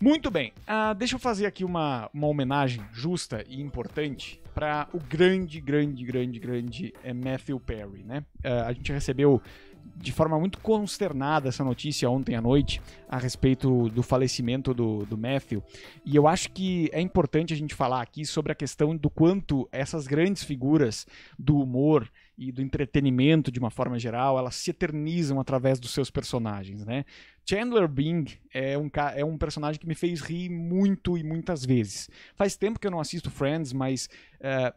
Muito bem, uh, deixa eu fazer aqui uma, uma homenagem justa e importante para o grande, grande, grande, grande eh, Matthew Perry, né? Uh, a gente recebeu de forma muito consternada essa notícia ontem à noite a respeito do falecimento do, do Matthew. E eu acho que é importante a gente falar aqui sobre a questão do quanto essas grandes figuras do humor e do entretenimento de uma forma geral, elas se eternizam através dos seus personagens, né? Chandler Bing é um, é um personagem que me fez rir muito e muitas vezes. Faz tempo que eu não assisto Friends, mas uh,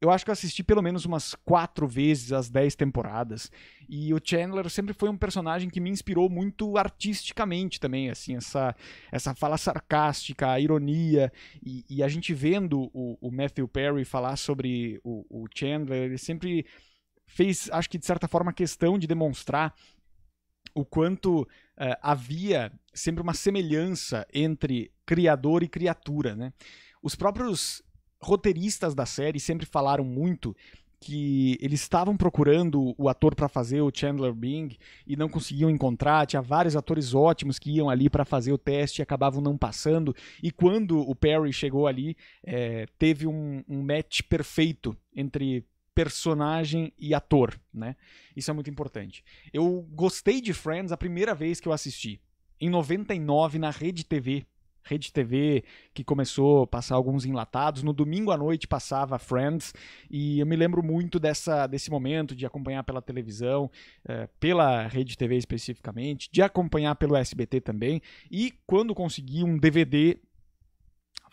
eu acho que eu assisti pelo menos umas quatro vezes as dez temporadas. E o Chandler sempre foi um personagem que me inspirou muito artisticamente também, assim, essa, essa fala sarcástica, a ironia. E, e a gente vendo o, o, Matthew Perry falar sobre o, o Chandler, ele sempre fez, acho que de certa forma, questão de demonstrar o quanto uh, havia sempre uma semelhança entre criador e criatura, né? Os próprios roteiristas da série sempre falaram muito que eles estavam procurando o ator para fazer o Chandler Bing e não conseguiam encontrar, tinha vários atores ótimos que iam ali para fazer o teste e acabavam não passando, e quando o Perry chegou ali, é, teve um, um match perfeito entre personagem e ator, né? Isso é muito importante. Eu gostei de Friends a primeira vez que eu assisti, em 99 na Rede TV rede TV que começou a passar alguns enlatados. No domingo à noite passava Friends e eu me lembro muito dessa, desse momento de acompanhar pela televisão, eh, pela rede TV especificamente, de acompanhar pelo SBT também e quando consegui um DVD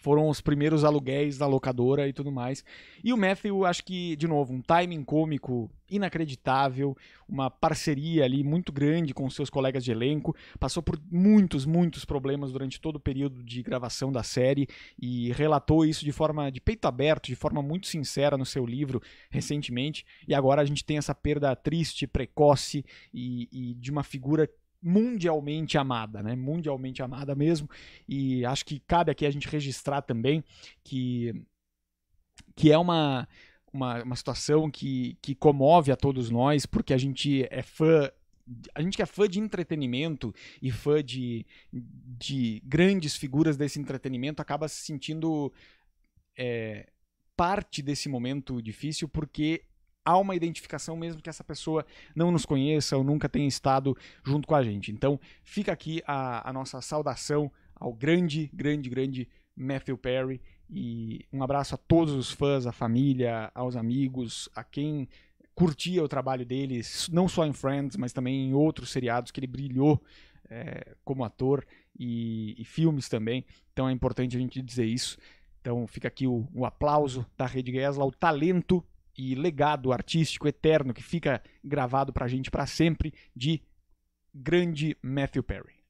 foram os primeiros aluguéis da locadora e tudo mais. E o Matthew, acho que, de novo, um timing cômico inacreditável, uma parceria ali muito grande com seus colegas de elenco, passou por muitos, muitos problemas durante todo o período de gravação da série e relatou isso de forma de peito aberto, de forma muito sincera no seu livro recentemente. E agora a gente tem essa perda triste, precoce e, e de uma figura mundialmente amada, né? Mundialmente amada mesmo. E acho que cabe aqui a gente registrar também que, que é uma, uma, uma situação que, que comove a todos nós, porque a gente é fã a gente que é fã de entretenimento e fã de, de grandes figuras desse entretenimento acaba se sentindo é, parte desse momento difícil porque há uma identificação mesmo que essa pessoa não nos conheça ou nunca tenha estado junto com a gente. Então, fica aqui a, a nossa saudação ao grande, grande, grande Matthew Perry e um abraço a todos os fãs, à família, aos amigos, a quem curtia o trabalho dele, não só em Friends, mas também em outros seriados que ele brilhou é, como ator e, e, filmes também. Então é importante a gente dizer isso. Então fica aqui o, o aplauso da Rede Gesla, o talento e legado artístico eterno que fica gravado para a gente para sempre de grande Matthew Perry.